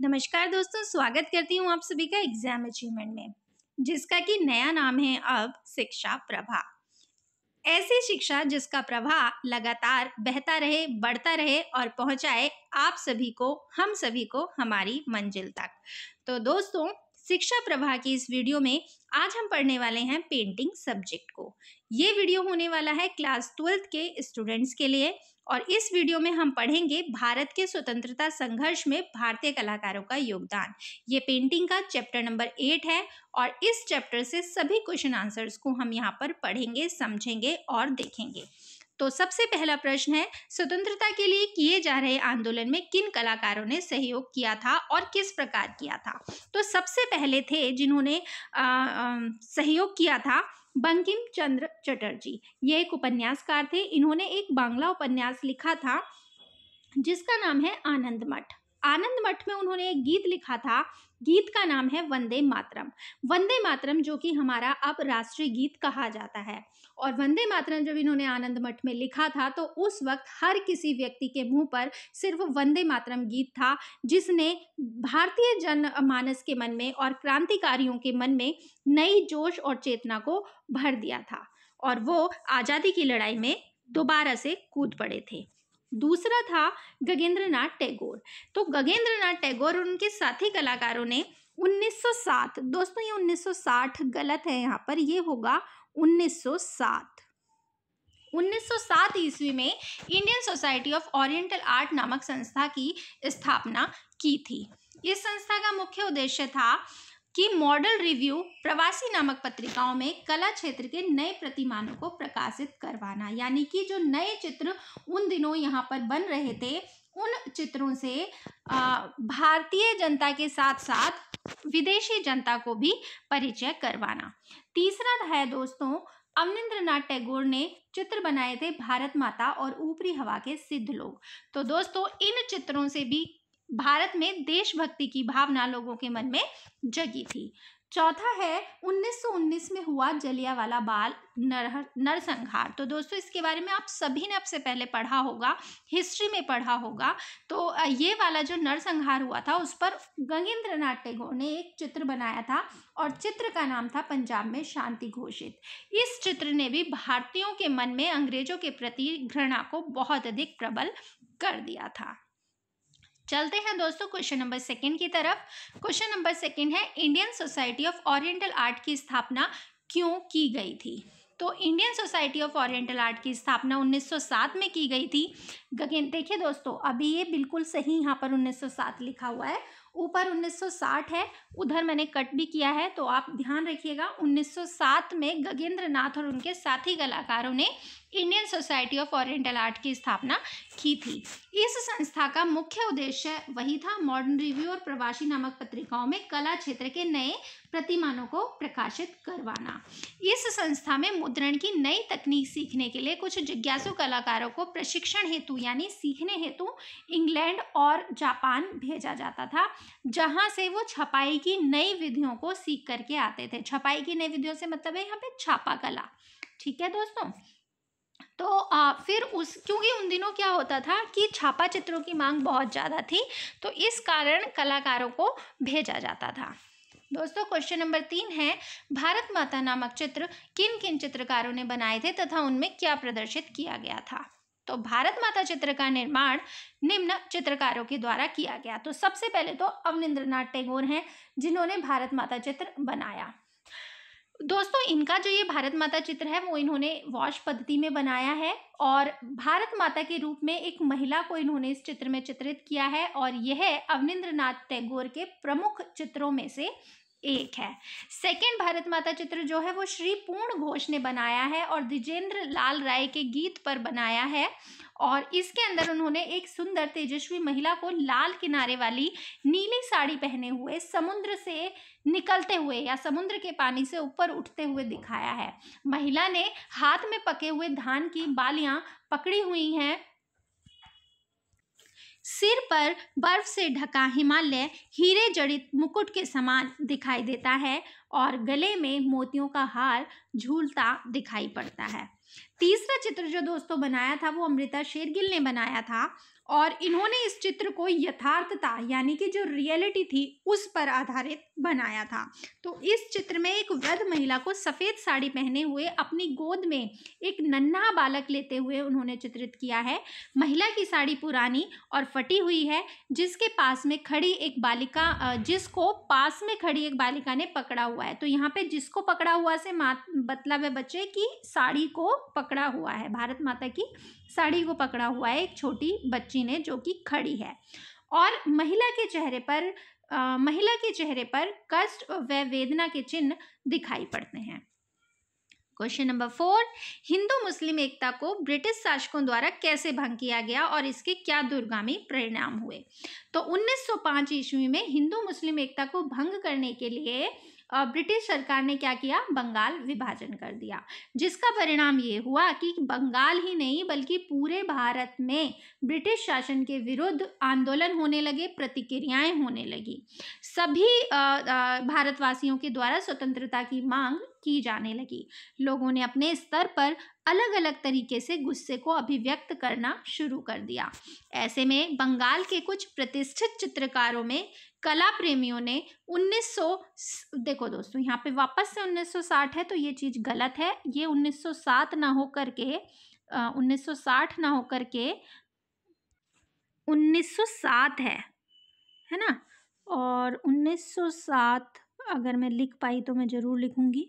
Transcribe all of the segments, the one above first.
नमस्कार दोस्तों स्वागत करती हूँ आप सभी का एग्जाम अचीवमेंट में जिसका कि नया नाम है अब शिक्षा प्रभा ऐसी शिक्षा जिसका प्रभाव लगातार बहता रहे बढ़ता रहे और पहुंचाए आप सभी को हम सभी को हमारी मंजिल तक तो दोस्तों शिक्षा प्रभा की इस वीडियो में आज हम पढ़ने वाले हैं पेंटिंग सब्जेक्ट को ये वीडियो होने वाला है क्लास ट्वेल्थ के स्टूडेंट्स के लिए और इस वीडियो में हम पढ़ेंगे भारत के स्वतंत्रता संघर्ष में भारतीय कलाकारों का योगदान ये पेंटिंग का चैप्टर नंबर एट है और इस चैप्टर से सभी क्वेश्चन आंसर्स को हम यहाँ पर पढ़ेंगे समझेंगे और देखेंगे तो सबसे पहला प्रश्न है स्वतंत्रता के लिए किए जा रहे आंदोलन में किन कलाकारों ने सहयोग किया था और किस प्रकार किया था तो सबसे पहले थे जिन्होंने सहयोग किया था बंकिम चंद्र चटर्जी ये एक उपन्यासकार थे इन्होंने एक बांग्ला उपन्यास लिखा था जिसका नाम है आनंद मठ आनंद मठ में उन्होंने एक गीत लिखा था गीत का नाम है वंदे मातरम वंदे मातरम जो कि हमारा अब राष्ट्रीय गीत कहा जाता है और वंदे मातरम जब इन्होंने आनंद मठ में लिखा था तो उस वक्त हर किसी व्यक्ति के मुंह पर सिर्फ वंदे मातरम गीत था जिसने भारतीय जन मानस के मन में और क्रांतिकारियों के मन में नई जोश और चेतना को भर दिया था और वो आज़ादी की लड़ाई में दोबारा से कूद पड़े थे दूसरा था गगेंद्रनाथ टैगोर तो गगेंद्रनाथ टैगोर और उनके साथी कलाकारों ने 1907 दोस्तों ये 1960 गलत है यहाँ पर ये होगा 1907 ईस्वी में Indian Society of Oriental Art नामक संस्था की स्थापना की थी इस संस्था का मुख्य उद्देश्य था कि मॉडल रिव्यू प्रवासी नामक पत्रिकाओं में कला क्षेत्र के नए प्रतिमानों को प्रकाशित करवाना यानी कि जो नए चित्र उन दिनों यहाँ पर बन रहे थे उन चित्रों से भारतीय जनता के साथ साथ विदेशी जनता को भी परिचय करवाना तीसरा है दोस्तों अवनिंद्र नाथ टैगोर ने चित्र बनाए थे भारत माता और ऊपरी हवा के सिद्ध लोग तो दोस्तों इन चित्रों से भी भारत में देशभक्ति की भावना लोगों के मन में जगी थी चौथा है 1919 में हुआ जलियावाला बाल नर नरसंहार तो दोस्तों इसके बारे में आप सभी ने आपसे पहले पढ़ा होगा हिस्ट्री में पढ़ा होगा तो ये वाला जो नरसंहार हुआ था उस पर गंगेंद्र नाथ टैगोर ने एक चित्र बनाया था और चित्र का नाम था पंजाब में शांति घोषित इस चित्र ने भी भारतीयों के मन में अंग्रेजों के प्रति घृणा को बहुत अधिक प्रबल कर दिया था चलते हैं दोस्तों क्वेश्चन नंबर सेकंड की तरफ क्वेश्चन नंबर सेकंड है Indian Society of Oriental Art की स्थापना क्यों की गई थी तो Indian Society of Oriental Art की स्थापना 1907 में की गई थी देखिए दोस्तों अभी ये बिल्कुल सही यहाँ पर 1907 लिखा हुआ है ऊपर 1960 है उधर मैंने कट भी किया है तो आप ध्यान रखिएगा 1907 में गगेंद्र नाथ और उनके साथी कलाकारों ने Indian Society of Oriental Art की स्थापना की थी इस संस्था का मुख्य उद्देश्य वही था मॉडर्न रिव्यू और प्रवासी नामक पत्रिकाओं में कला क्षेत्र के नए प्रतिमानों को प्रकाशित करवाना इस संस्था में मुद्रण की नई तकनीक सीखने के लिए कुछ जिज्ञासु कलाकारों को प्रशिक्षण हेतु यानी सीखने हेतु इंग्लैंड और जापान भेजा जाता था जहाँ से वो छपाई की नई विधियों को सीख करके आते थे छपाई की नई विधियों से मतलब है यहाँ पे छापा कला ठीक है दोस्तों तो आ, फिर उस क्योंकि उन दिनों क्या होता था कि छापा चित्रों की मांग बहुत ज़्यादा थी तो इस कारण कलाकारों को भेजा जाता था दोस्तों क्वेश्चन नंबर तीन है भारत माता नामक चित्र किन किन चित्रकारों ने बनाए थे तथा उनमें क्या प्रदर्शित किया गया था तो भारत माता चित्र का निर्माण निम्न चित्रकारों के द्वारा किया गया तो सबसे पहले तो अवनिंद्रनाथ टैगोर हैं जिन्होंने भारत माता चित्र बनाया दोस्तों इनका जो ये भारत माता चित्र है वो इन्होंने वॉश पद्धति में बनाया है और भारत माता के रूप में एक महिला को इन्होंने इस चित्र में चित्रित किया है और यह अवनिंद्रनाथ टैगोर के प्रमुख चित्रों में से एक है सेकेंड भारत माता चित्र जो है वो श्री पूर्ण घोष ने बनाया है और द्विजेंद्र लाल राय के गीत पर बनाया है और इसके अंदर उन्होंने एक सुंदर तेजस्वी महिला को लाल किनारे वाली नीली साड़ी पहने हुए समुद्र से निकलते हुए या समुद्र के पानी से ऊपर उठते हुए दिखाया है महिला ने हाथ में पके हुए धान की बालियां पकड़ी हुई हैं सिर पर बर्फ से ढका हिमालय हीरे जड़ित मुकुट के समान दिखाई देता है और गले में मोतियों का हार झूलता दिखाई पड़ता है तीसरा चित्र जो दोस्तों बनाया था वो अमृता शेरगिल ने बनाया था और इन्होंने इस चित्र को यथार्थता यानी कि जो रियलिटी थी उस पर आधारित बनाया था तो इस चित्र में एक वृद्ध महिला को सफ़ेद साड़ी पहने हुए अपनी गोद में एक नन्हा बालक लेते हुए उन्होंने चित्रित किया है महिला की साड़ी पुरानी और फटी हुई है जिसके पास में खड़ी एक बालिका जिसको पास में खड़ी एक बालिका ने पकड़ा हुआ हुआ है तो यहाँ पे जिसको पकड़ा हुआ से मा मतलब है बच्चे कि साड़ी को पकड़ा हुआ है भारत माता की साड़ी को पकड़ा हुआ है एक छोटी बच्ची ने जो कि खड़ी है और महिला के चेहरे पर आ, महिला के चेहरे पर कष्ट व वेदना के चिन्ह दिखाई पड़ते हैं question number four Hindu Muslim एकता को ब्रिटिश शासकों द्वारा कैसे भंग किया गया और इसके क्या दुर्गामी परिणाम हुए तो 1905 सौ ईस्वी में हिंदू मुस्लिम एकता को भंग करने के लिए ब्रिटिश सरकार ने क्या किया बंगाल विभाजन कर दिया जिसका परिणाम ये हुआ कि बंगाल ही नहीं बल्कि पूरे भारत में ब्रिटिश शासन के विरुद्ध आंदोलन होने लगे प्रतिक्रियाएं होने लगी सभी भारतवासियों के द्वारा स्वतंत्रता की मांग की जाने लगी लोगों ने अपने स्तर पर अलग अलग तरीके से गुस्से को अभिव्यक्त करना शुरू कर दिया ऐसे में बंगाल के कुछ प्रतिष्ठित चित्रकारों में कला प्रेमियों ने 1900 देखो दोस्तों यहाँ पे वापस से 1960 है तो ये चीज़ गलत है ये 1907 ना हो करके आ, 1960 ना हो करके 1907 है है ना और 1907 अगर मैं लिख पाई तो मैं ज़रूर लिखूँगी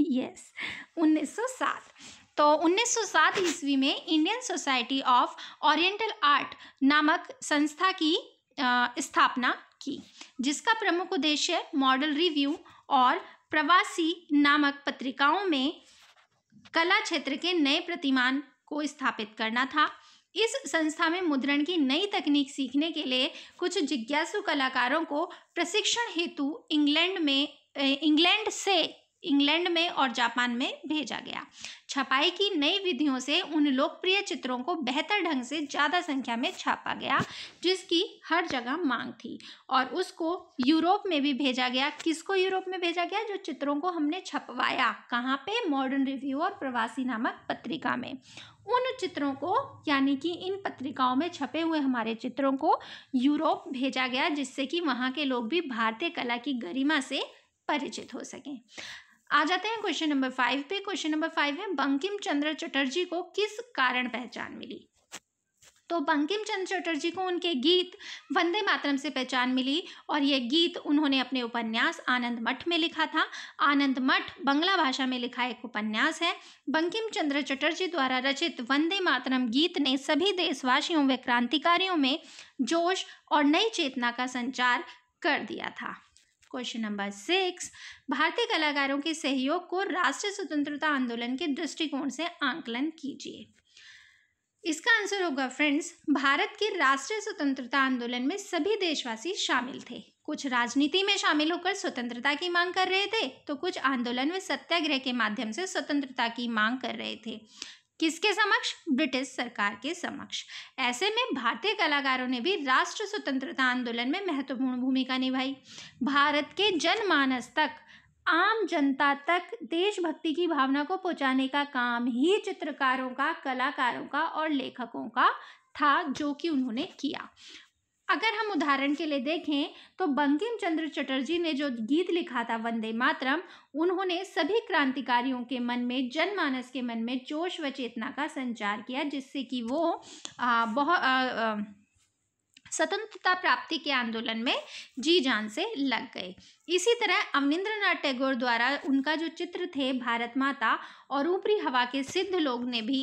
यस yes, 1907 तो 1907 ईस्वी में Indian Society of Oriental Art नामक संस्था की स्थापना की जिसका प्रमुख उद्देश्य मॉडल रिव्यू और प्रवासी नामक पत्रिकाओं में कला क्षेत्र के नए प्रतिमान को स्थापित करना था इस संस्था में मुद्रण की नई तकनीक सीखने के लिए कुछ जिज्ञासु कलाकारों को प्रशिक्षण हेतु इंग्लैंड में इंग्लैंड से इंग्लैंड में और जापान में भेजा गया छपाई की नई विधियों से उन लोकप्रिय चित्रों को बेहतर ढंग से ज़्यादा संख्या में छापा गया जिसकी हर जगह मांग थी और उसको यूरोप में भी भेजा गया किसको यूरोप में भेजा गया जो चित्रों को हमने छपवाया कहाँ पे मॉडर्न रिव्यू और प्रवासी नामक पत्रिका में उन चित्रों को यानी कि इन पत्रिकाओं में छपे हुए हमारे चित्रों को यूरोप भेजा गया जिससे कि वहाँ के लोग भी भारतीय कला की गरिमा से परिचित हो सकें आ जाते हैं क्वेश्चन नंबर फाइव पे क्वेश्चन नंबर फाइव है बंकिम चंद्र चटर्जी को किस कारण पहचान मिली तो बंकिम चंद्र चटर्जी को उनके गीत वंदे मातरम से पहचान मिली और ये गीत उन्होंने अपने उपन्यास आनंद मठ में लिखा था आनंद मठ बंगला भाषा में लिखा एक उपन्यास है बंकिम चंद्र चटर्जी द्वारा रचित वंदे मातरम गीत ने सभी देशवासियों व क्रांतिकारियों में जोश और नई चेतना का संचार कर दिया था क्वेश्चन नंबर सिक्स भारतीय कलाकारों के सहयोग को राष्ट्रीय स्वतंत्रता आंदोलन के दृष्टिकोण से आंकलन कीजिए इसका आंसर होगा फ्रेंड्स भारत के राष्ट्रीय स्वतंत्रता आंदोलन में सभी देशवासी शामिल थे कुछ राजनीति में शामिल होकर स्वतंत्रता की मांग कर रहे थे तो कुछ आंदोलन में सत्याग्रह के माध्यम से स्वतंत्रता की मांग कर रहे थे किसके समक्ष ब्रिटिश सरकार के समक्ष ऐसे में भारतीय कलाकारों ने भी राष्ट्र स्वतंत्रता आंदोलन में महत्वपूर्ण भूमिका निभाई भारत के जनमानस तक आम जनता तक देशभक्ति की भावना को पहुंचाने का काम ही चित्रकारों का कलाकारों का और लेखकों का था जो कि उन्होंने किया अगर हम उदाहरण के लिए देखें तो बंकिम चंद्र चटर्जी ने जो गीत लिखा था वंदे मातरम उन्होंने सभी क्रांतिकारियों के मन में जनमानस के मन में जोश व चेतना का संचार किया जिससे कि वो बहुत स्वतंत्रता प्राप्ति के आंदोलन में जी जान से लग गए इसी तरह अवनिंद्र नाथ टैगोर द्वारा उनका जो चित्र थे भारत माता और ऊपरी हवा के सिद्ध लोग ने भी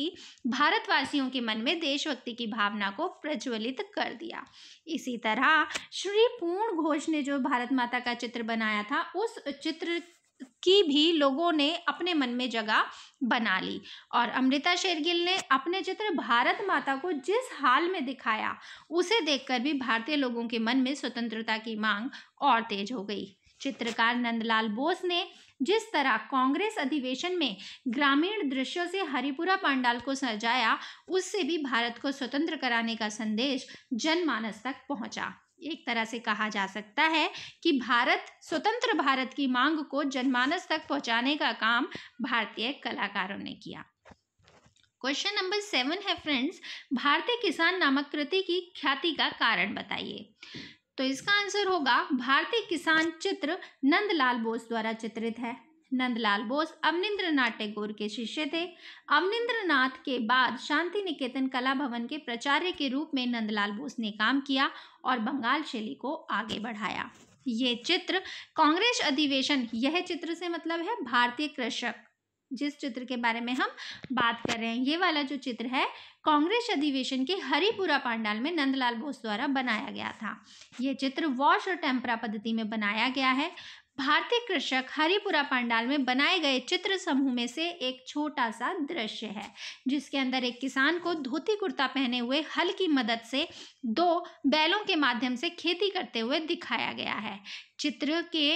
भारतवासियों के मन में देशभक्ति की भावना को प्रज्वलित कर दिया इसी तरह श्री पूर्ण घोष ने जो भारत माता का चित्र बनाया था उस चित्र की भी लोगों ने अपने मन में जगह बना ली और अमृता शेरगिल ने अपने चित्र भारत माता को जिस हाल में दिखाया उसे देखकर भी भारतीय लोगों के मन में स्वतंत्रता की मांग और तेज हो गई चित्रकार नंदलाल बोस ने जिस तरह कांग्रेस अधिवेशन में ग्रामीण दृश्यों से हरिपुरा पंडाल को सजाया उससे भी भारत को स्वतंत्र कराने का संदेश जनमानस तक पहुंचा एक तरह से कहा जा सकता है कि भारत स्वतंत्र भारत की मांग को जनमानस तक पहुंचाने का काम भारतीय कलाकारों ने किया क्वेश्चन नंबर सेवन है फ्रेंड्स भारतीय किसान नामक कृति की ख्याति का कारण बताइए तो इसका आंसर होगा भारतीय किसान चित्र नंदलाल बोस द्वारा चित्रित है नंदलाल बोस अवनिंद्रनाथ टैगोर के शिष्य थे नाथ के बाद शांति निकेतन कला भवन के प्राचार्य के रूप में नंदलाल बोस ने काम किया और बंगाल शैली को आगे बढ़ाया ये चित्र कांग्रेस अधिवेशन यह चित्र से मतलब है भारतीय कृषक जिस चित्र के बारे में हम बात कर रहे हैं ये वाला जो चित्र है कांग्रेस अधिवेशन के हरिपुरा पांडाल में नंदलाल बोस द्वारा बनाया गया था ये चित्र वॉश और टेम्परा पद्धति में बनाया गया है भारतीय कृषक हरिपुरा पांडाल में बनाए गए चित्र समूह में से एक छोटा सा दृश्य है जिसके अंदर एक किसान को धोती कुर्ता पहने हुए हल की मदद से दो बैलों के माध्यम से खेती करते हुए दिखाया गया है चित्र के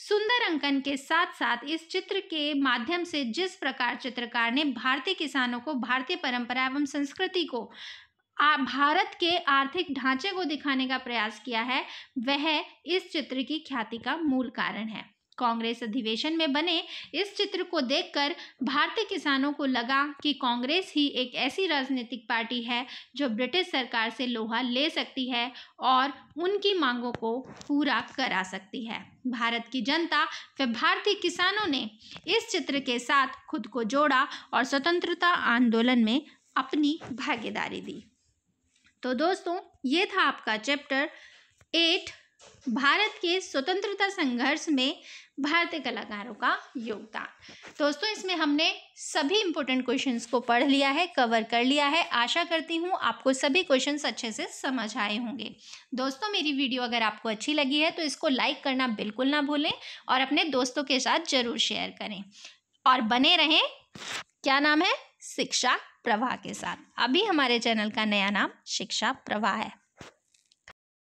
सुंदर अंकन के साथ साथ इस चित्र के माध्यम से जिस प्रकार चित्रकार ने भारतीय किसानों को भारतीय परंपरा एवं संस्कृति को भारत के आर्थिक ढांचे को दिखाने का प्रयास किया है वह इस चित्र की ख्याति का मूल कारण है कांग्रेस अधिवेशन में बने इस चित्र को देखकर भारतीय किसानों को लगा कि कांग्रेस ही एक ऐसी राजनीतिक पार्टी है जो ब्रिटिश सरकार से लोहा ले सकती है और उनकी मांगों को पूरा करा सकती है भारत की जनता व भारतीय किसानों ने इस चित्र के साथ खुद को जोड़ा और स्वतंत्रता आंदोलन में अपनी भागीदारी दी तो दोस्तों ये था आपका चैप्टर एट भारत के स्वतंत्रता संघर्ष में भारतीय कलाकारों का योगदान दोस्तों इसमें हमने सभी इम्पोर्टेंट क्वेश्चंस को पढ़ लिया है कवर कर लिया है आशा करती हूँ आपको सभी क्वेश्चंस अच्छे से समझ आए होंगे दोस्तों मेरी वीडियो अगर आपको अच्छी लगी है तो इसको लाइक करना बिल्कुल ना भूलें और अपने दोस्तों के साथ ज़रूर शेयर करें और बने रहें क्या नाम है शिक्षा प्रवाह के साथ अभी हमारे चैनल का नया नाम शिक्षा प्रवाह है